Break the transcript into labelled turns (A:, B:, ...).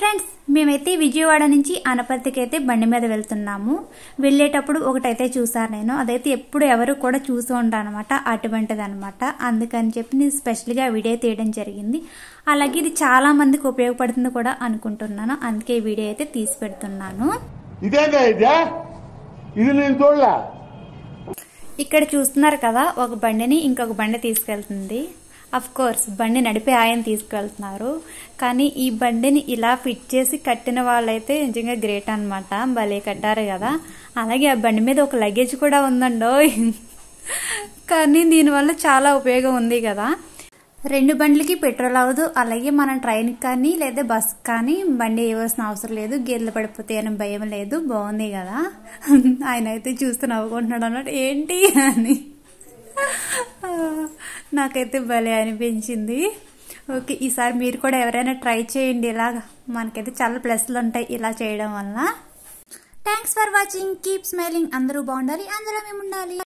A: friends మేమైతే విజయవాడ నుంచి అనపర్తికి అయితే బండి మీద వెళ్తున్నాము వెళ్ళేటప్పుడు ఒకటైతే చూసాను నేను అదైతే ఎప్పుడు ఎవరు కూడా చూసి అనమాట అటువంటిది అనమాట అందుకని చెప్పి నేను స్పెషల్గా వీడియో తీయడం జరిగింది అలాగే ఇది చాలా మందికి ఉపయోగపడుతుంది కూడా అనుకుంటున్నాను అందుకే ఈ వీడియో అయితే తీసి పెడుతున్నాను ఇక్కడ చూస్తున్నారు కదా ఒక బండిని ఇంకొక బండి తీసుకెళ్తుంది కోర్స్ బండి నడిపే ఆయన తీసుకెళ్తున్నారు కానీ ఈ బండిని ఇలా ఫిట్ చేసి కట్టిన వాళ్ళైతే నిజంగా గ్రేట్ అనమాట భలే కట్టారు కదా అలాగే ఆ బండి మీద ఒక లగేజ్ కూడా ఉందండో కానీ దీనివల్ల చాలా ఉపయోగం ఉంది కదా రెండు బండ్లకి పెట్రోల్ అవ్వదు అలాగే మనం ట్రైన్ కానీ లేదా బస్ కానీ బండి వేయవలసిన అవసరం లేదు గేర్లు పడిపోతే అని భయం లేదు బాగుంది కదా ఆయన అయితే చూస్తూ నవ్వుకుంటున్నాడు అన్నట్టు ఏంటి అని నాకైతే భలే అనిపించింది ఓకే ఈసారి మీరు కూడా ఎవరైనా ట్రై చేయండి ఇలా మనకైతే చాలా ప్లస్లు ఉంటాయి ఇలా చేయడం వల్ల thanks for watching keep smiling అందరూ బాగుండాలి అందరూ మేము ఉండాలి